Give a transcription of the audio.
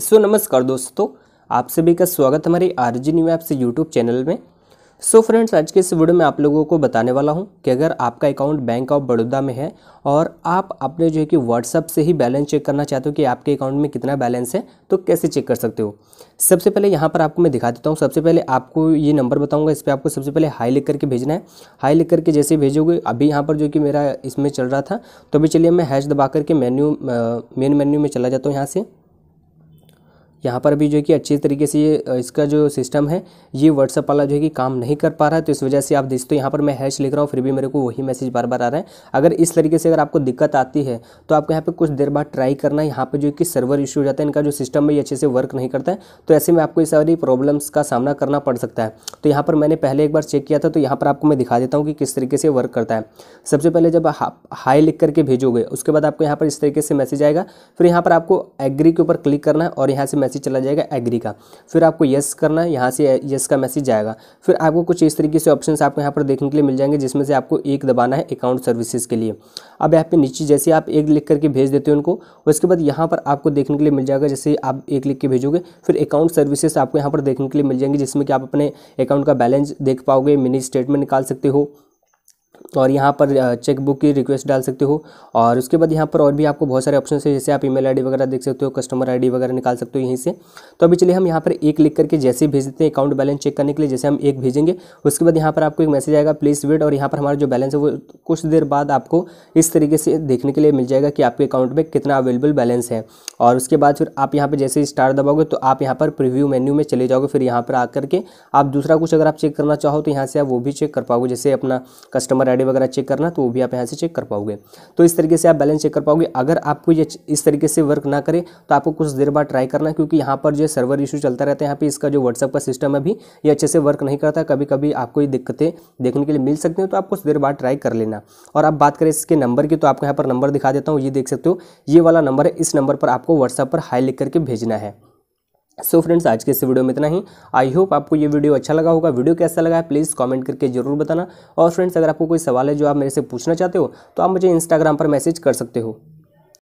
सो so, नमस्कार दोस्तों आप सभी का स्वागत हमारे आर जी न्यू ऐप से यूट्यूब चैनल में सो so फ्रेंड्स आज के इस वीडियो में आप लोगों को बताने वाला हूं कि अगर आपका अकाउंट बैंक ऑफ बड़ौदा में है और आप अपने जो है कि व्हाट्सअप से ही बैलेंस चेक करना चाहते हो कि आपके अकाउंट में कितना बैलेंस है तो कैसे चेक कर सकते हो सबसे पहले यहाँ पर आपको मैं दिखा देता हूँ सबसे पहले आपको ये नंबर बताऊँगा इस पर आपको सबसे पहले हाई लिख करके भेजना है हाई लिख करके जैसे भेजोगे अभी यहाँ पर जो कि मेरा इसमें चल रहा था तो अभी चलिए मैं हैश दबा करके मेन्यू मेन मेन्यू में चला जाता हूँ यहाँ से यहाँ पर भी जो है कि अच्छी तरीके से ये इसका जो सिस्टम है ये व्हाट्सअप वाला जो है कि काम नहीं कर पा रहा है तो इस वजह से आप देखते हो यहाँ पर मैं हैश लिख रहा हूँ फिर भी मेरे को वही मैसेज बार बार आ रहा है अगर इस तरीके से अगर आपको दिक्कत आती है तो आपको यहाँ पर कुछ देर बाद ट्राई करना है यहाँ पर जो कि सर्वर इशू हो जाता है इनका जो सिस्टम है ये अच्छे से वर्क नहीं करता है तो ऐसे में आपको इस सारी प्रॉब्लम्स का सामना करना पड़ सकता है तो यहाँ पर मैंने पहले एक बार चेक किया था तो यहाँ पर आपको मैं दिखा देता हूँ कि किस तरीके से वर्क करता है सबसे पहले जब हाई लिख करके भेजोगे उसके बाद आपको यहाँ पर इस तरीके से मैसेज आएगा फिर यहाँ पर आपको एग्री के ऊपर क्लिक करना है और यहाँ से मैसेज चला जाएगा एग्री का फिर आपको यस करना है यहाँ से यस का मैसेज जाएगा फिर आपको कुछ इस तरीके से ऑप्शन आपको यहाँ पर देखने के लिए मिल जाएंगे जिसमें से आपको एक दबाना है अकाउंट सर्विसेज के लिए अब यहाँ पे नीचे जैसे आप एक लिख करके भेज देते हो उनको उसके बाद यहाँ पर आपको देखने के लिए मिल जाएगा जैसे आप एक लिख के भेजोगे फिर अकाउंट सर्विसेज आपको यहाँ पर देखने के लिए मिल जाएंगे जिसमें कि आप अपने अकाउंट का बैलेंस देख पाओगे मिनी स्टेटमेंट निकाल सकते हो और यहाँ पर चेक बुक की रिक्वेस्ट डाल सकते हो और उसके बाद यहाँ पर और भी आपको बहुत सारे ऑप्शन है जैसे आप ईमेल आईडी वगैरह देख सकते हो कस्टमर आईडी वगैरह निकाल सकते हो यहीं से तो अभी चलिए हम यहाँ पर एक लिख करके जैसे ही भेज देते हैं अकाउंट बैलेंस चेक करने के लिए जैसे हम एक भेजेंगे उसके बाद यहाँ पर आपको एक मैसेज आएगा प्लीज़ वेट और यहाँ पर हमारा जो बैलेंस है वो कुछ देर बाद आपको इस तरीके से देखने के लिए मिल जाएगा कि आपके अकाउंट में कितना अवेलेबल बैलेंस है और उसके बाद फिर आप यहाँ पर जैसे स्टार दबाओगे तो आप यहाँ पर प्रिव्यू मेन्यू में चले जाओगे फिर यहाँ पर आकर के आप दूसरा कुछ अगर आप चेक करना चाहो तो यहाँ से आप वो भी चेक कर पाओगे जैसे अपना कस्टमर आई डी वगैरह चेक करना तो वो भी आप यहाँ से चेक कर पाओगे तो इस तरीके से आप बैलेंस चेक कर पाओगे अगर आपको ये इस तरीके से वर्क ना करे तो आपको कुछ देर बाद ट्राई करना क्योंकि यहाँ पर जो सर्वर इशू चलता रहता है यहाँ पर इसका जो व्हाट्सअप का सिस्टम है अभी ये अच्छे से वर्क नहीं करता कभी कभी आपको ये दिक्कतें देखने के लिए मिल सकती हैं तो आप कुछ देर बाद ट्राई कर लेना और आप बात करें इसके नंबर की तो आपको यहाँ पर नंबर दिखा देता हूँ ये देख सकते हो ये वाला नंबर है इस नंबर पर आपको व्हाट्सअप पर हाई लिख करके भेजना है सो so फ्रेंड्स आज के इस वीडियो में इतना ही आई होप आपको ये वीडियो अच्छा लगा होगा वीडियो कैसा लगा है प्लीज़ कमेंट करके जरूर बताना और फ्रेंड्स अगर आपको कोई सवाल है जो आप मेरे से पूछना चाहते हो तो आप मुझे इंस्टाग्राम पर मैसेज कर सकते हो